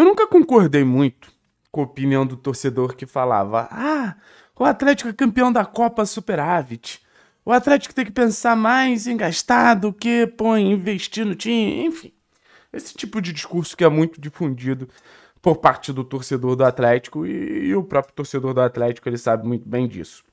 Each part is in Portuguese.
Eu nunca concordei muito com a opinião do torcedor que falava: ah, o Atlético é campeão da Copa Superávit. O Atlético tem que pensar mais em gastar do que põe em investir no time, enfim. Esse tipo de discurso que é muito difundido por parte do torcedor do Atlético e, e o próprio torcedor do Atlético ele sabe muito bem disso.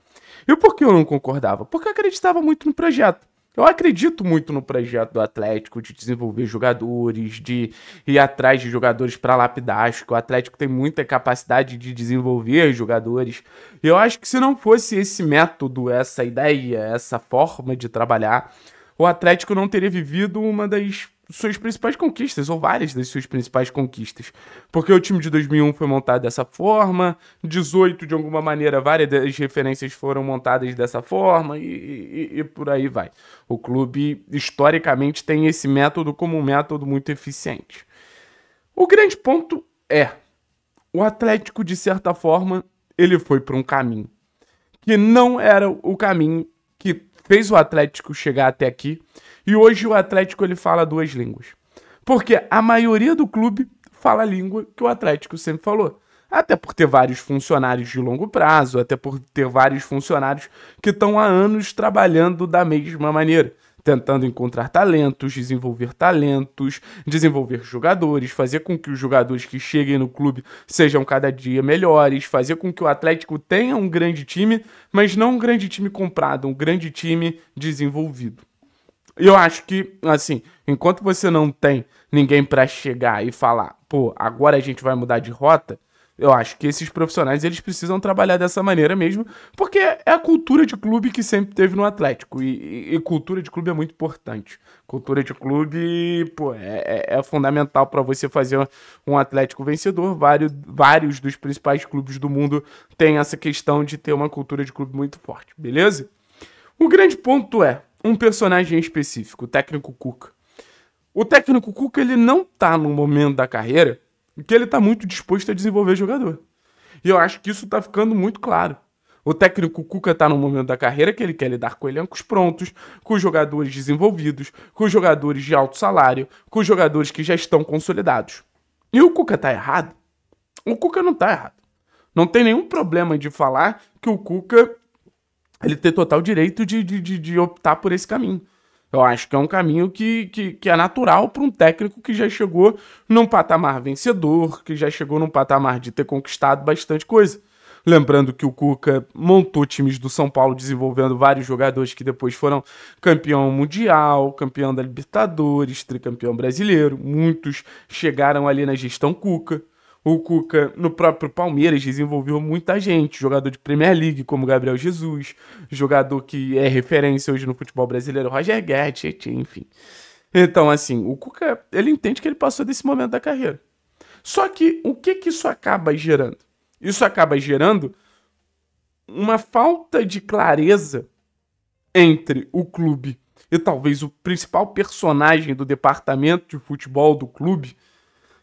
E por que eu não concordava? Porque eu acreditava muito no projeto. Eu acredito muito no projeto do Atlético de desenvolver jogadores, de ir atrás de jogadores para lapidar. Acho que o Atlético tem muita capacidade de desenvolver jogadores. Eu acho que se não fosse esse método, essa ideia, essa forma de trabalhar, o Atlético não teria vivido uma das suas principais conquistas, ou várias das suas principais conquistas. Porque o time de 2001 foi montado dessa forma, 18, de alguma maneira, várias das referências foram montadas dessa forma, e, e, e por aí vai. O clube, historicamente, tem esse método como um método muito eficiente. O grande ponto é: o Atlético, de certa forma, ele foi para um caminho que não era o caminho que fez o Atlético chegar até aqui. E hoje o Atlético ele fala duas línguas. Porque a maioria do clube fala a língua que o Atlético sempre falou. Até por ter vários funcionários de longo prazo, até por ter vários funcionários que estão há anos trabalhando da mesma maneira tentando encontrar talentos, desenvolver talentos, desenvolver jogadores, fazer com que os jogadores que cheguem no clube sejam cada dia melhores, fazer com que o Atlético tenha um grande time, mas não um grande time comprado, um grande time desenvolvido. Eu acho que, assim, enquanto você não tem ninguém para chegar e falar, pô, agora a gente vai mudar de rota, eu acho que esses profissionais eles precisam trabalhar dessa maneira mesmo, porque é a cultura de clube que sempre teve no Atlético. E, e, e cultura de clube é muito importante. Cultura de clube pô, é, é, é fundamental para você fazer um Atlético vencedor. Vários, vários dos principais clubes do mundo têm essa questão de ter uma cultura de clube muito forte, beleza? O grande ponto é um personagem específico, o técnico Cuca. O técnico Cuca ele não tá no momento da carreira que ele está muito disposto a desenvolver jogador. E eu acho que isso está ficando muito claro. O técnico Cuca está no momento da carreira que ele quer lidar com elencos prontos, com jogadores desenvolvidos, com jogadores de alto salário, com jogadores que já estão consolidados. E o Cuca está errado? O Cuca não está errado. Não tem nenhum problema de falar que o Cuca ele tem total direito de, de, de, de optar por esse caminho. Eu acho que é um caminho que, que, que é natural para um técnico que já chegou num patamar vencedor, que já chegou num patamar de ter conquistado bastante coisa. Lembrando que o Cuca montou times do São Paulo desenvolvendo vários jogadores que depois foram campeão mundial, campeão da Libertadores, tricampeão brasileiro. Muitos chegaram ali na gestão Cuca. O Cuca, no próprio Palmeiras, desenvolveu muita gente. Jogador de Premier League, como Gabriel Jesus. Jogador que é referência hoje no futebol brasileiro, Roger Guedes, enfim. Então, assim, o Cuca, ele entende que ele passou desse momento da carreira. Só que, o que que isso acaba gerando? Isso acaba gerando uma falta de clareza entre o clube e talvez o principal personagem do departamento de futebol do clube,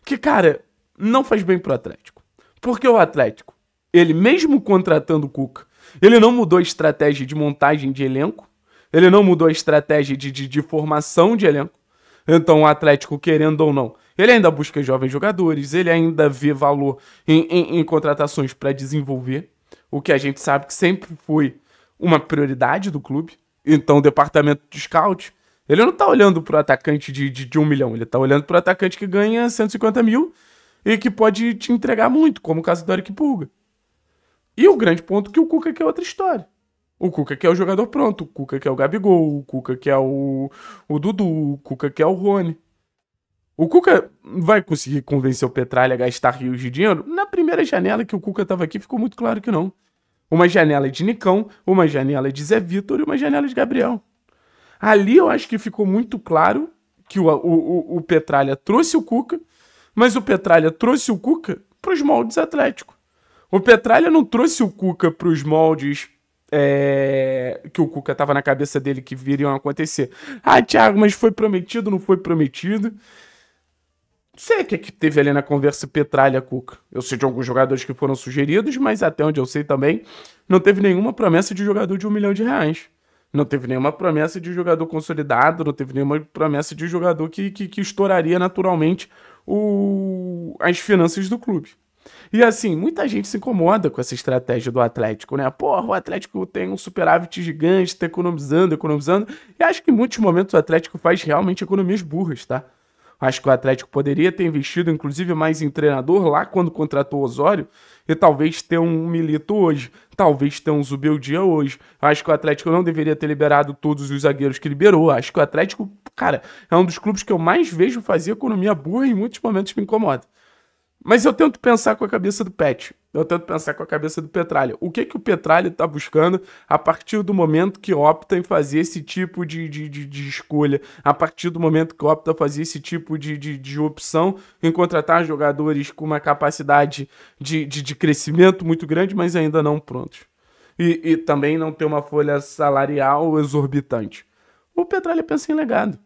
que, cara, não faz bem pro Atlético. Porque o Atlético, ele mesmo contratando o Cuca, ele não mudou a estratégia de montagem de elenco, ele não mudou a estratégia de, de, de formação de elenco. Então o Atlético, querendo ou não, ele ainda busca jovens jogadores, ele ainda vê valor em, em, em contratações para desenvolver, o que a gente sabe que sempre foi uma prioridade do clube. Então o departamento de scout, ele não tá olhando pro atacante de, de, de um milhão, ele tá olhando pro atacante que ganha 150 mil e que pode te entregar muito, como o caso do Eric Pulga. E o grande ponto é que o Cuca quer é outra história. O Cuca quer é o jogador pronto, o Cuca quer é o Gabigol, o Cuca quer é o, o Dudu, o Cuca quer é o Rony. O Cuca vai conseguir convencer o Petralha a gastar rios de dinheiro? Na primeira janela que o Cuca estava aqui, ficou muito claro que não. Uma janela de Nicão, uma janela de Zé Vitor e uma janela de Gabriel. Ali eu acho que ficou muito claro que o, o, o Petralha trouxe o Cuca mas o Petralha trouxe o Cuca para os moldes Atlético. O Petralha não trouxe o Cuca para os moldes é, que o Cuca estava na cabeça dele que viriam acontecer. Ah, Thiago, mas foi prometido, não foi prometido. Não sei o que, é que teve ali na conversa Petralha-Cuca. Eu sei de alguns jogadores que foram sugeridos, mas até onde eu sei também, não teve nenhuma promessa de jogador de um milhão de reais. Não teve nenhuma promessa de jogador consolidado, não teve nenhuma promessa de jogador que, que, que estouraria naturalmente o, as finanças do clube. E assim, muita gente se incomoda com essa estratégia do Atlético, né? Porra, o Atlético tem um superávit gigante, tá economizando, economizando. E acho que em muitos momentos o Atlético faz realmente economias burras, tá? Acho que o Atlético poderia ter investido, inclusive, mais em treinador lá quando contratou o Osório e talvez ter um Milito hoje, talvez ter um Zubeldia hoje. Acho que o Atlético não deveria ter liberado todos os zagueiros que liberou. Acho que o Atlético, cara, é um dos clubes que eu mais vejo fazer economia burra e em muitos momentos me incomoda. Mas eu tento pensar com a cabeça do Pet. Eu tento pensar com a cabeça do Petralha. O que que o Petralha está buscando a partir do momento que opta em fazer esse tipo de, de, de, de escolha, a partir do momento que opta fazer esse tipo de, de, de opção em contratar jogadores com uma capacidade de, de, de crescimento muito grande, mas ainda não prontos. E, e também não ter uma folha salarial exorbitante. O Petralha pensa em legado.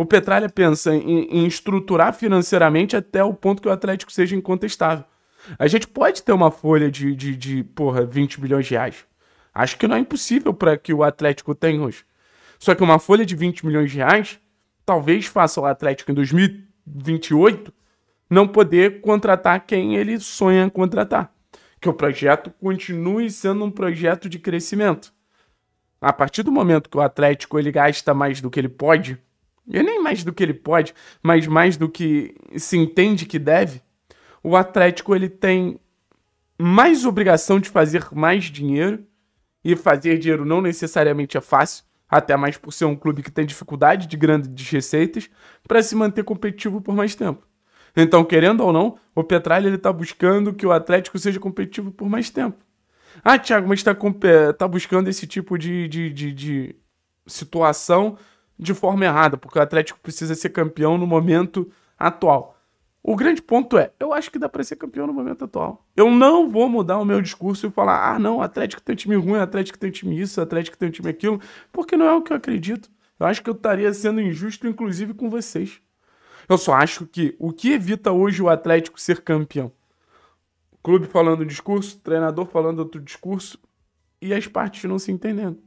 O Petralha pensa em, em estruturar financeiramente até o ponto que o Atlético seja incontestável. A gente pode ter uma folha de, de, de porra, 20 bilhões de reais. Acho que não é impossível para que o Atlético tenha hoje. Só que uma folha de 20 milhões de reais talvez faça o Atlético em 2028 não poder contratar quem ele sonha contratar. Que o projeto continue sendo um projeto de crescimento. A partir do momento que o Atlético ele gasta mais do que ele pode, e nem mais do que ele pode, mas mais do que se entende que deve, o Atlético ele tem mais obrigação de fazer mais dinheiro, e fazer dinheiro não necessariamente é fácil, até mais por ser um clube que tem dificuldade de grandes receitas, para se manter competitivo por mais tempo. Então, querendo ou não, o Petralha ele está buscando que o Atlético seja competitivo por mais tempo. Ah, Thiago, mas está tá buscando esse tipo de, de, de, de situação de forma errada, porque o Atlético precisa ser campeão no momento atual. O grande ponto é, eu acho que dá para ser campeão no momento atual. Eu não vou mudar o meu discurso e falar, ah, não, o Atlético tem um time ruim, o Atlético tem um time isso, o Atlético tem um time aquilo, porque não é o que eu acredito. Eu acho que eu estaria sendo injusto, inclusive, com vocês. Eu só acho que o que evita hoje o Atlético ser campeão? O clube falando um discurso, treinador falando outro discurso e as partes não se entendendo.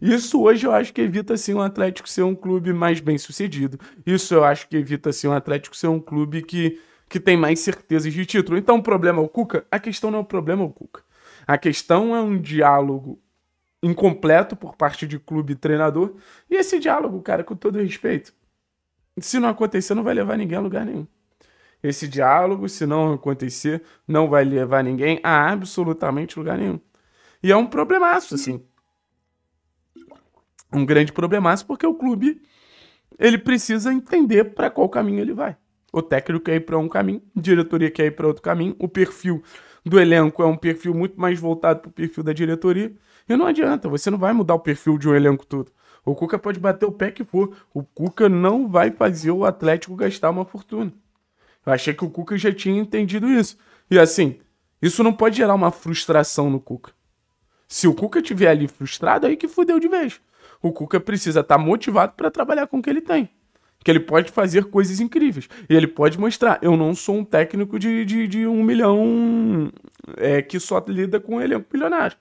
Isso hoje eu acho que evita sim o um Atlético ser um clube mais bem sucedido. Isso eu acho que evita sim o um Atlético ser um clube que, que tem mais certezas de título. Então o problema é o Cuca? A questão não é o problema é o Cuca. A questão é um diálogo incompleto por parte de clube e treinador. E esse diálogo, cara, com todo respeito, se não acontecer, não vai levar ninguém a lugar nenhum. Esse diálogo, se não acontecer, não vai levar ninguém a absolutamente lugar nenhum. E é um problemaço, assim um grande problemaço, porque o clube ele precisa entender para qual caminho ele vai. O técnico quer ir para um caminho, a diretoria quer ir para outro caminho, o perfil do elenco é um perfil muito mais voltado para o perfil da diretoria. E não adianta, você não vai mudar o perfil de um elenco todo. O Cuca pode bater o pé que for, o Cuca não vai fazer o Atlético gastar uma fortuna. Eu achei que o Cuca já tinha entendido isso. E assim, isso não pode gerar uma frustração no Cuca. Se o Cuca estiver ali frustrado, aí que fudeu de vez. O Cuca precisa estar tá motivado para trabalhar com o que ele tem. Que ele pode fazer coisas incríveis. E ele pode mostrar: eu não sou um técnico de, de, de um milhão é, que só lida com um elenco milionário.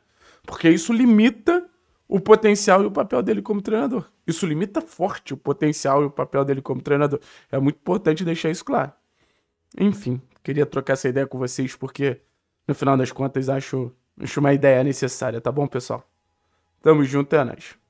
Porque isso limita o potencial e o papel dele como treinador. Isso limita forte o potencial e o papel dele como treinador. É muito importante deixar isso claro. Enfim, queria trocar essa ideia com vocês porque, no final das contas, acho Acho uma ideia necessária, tá bom, pessoal? Tamo junto, é nóis.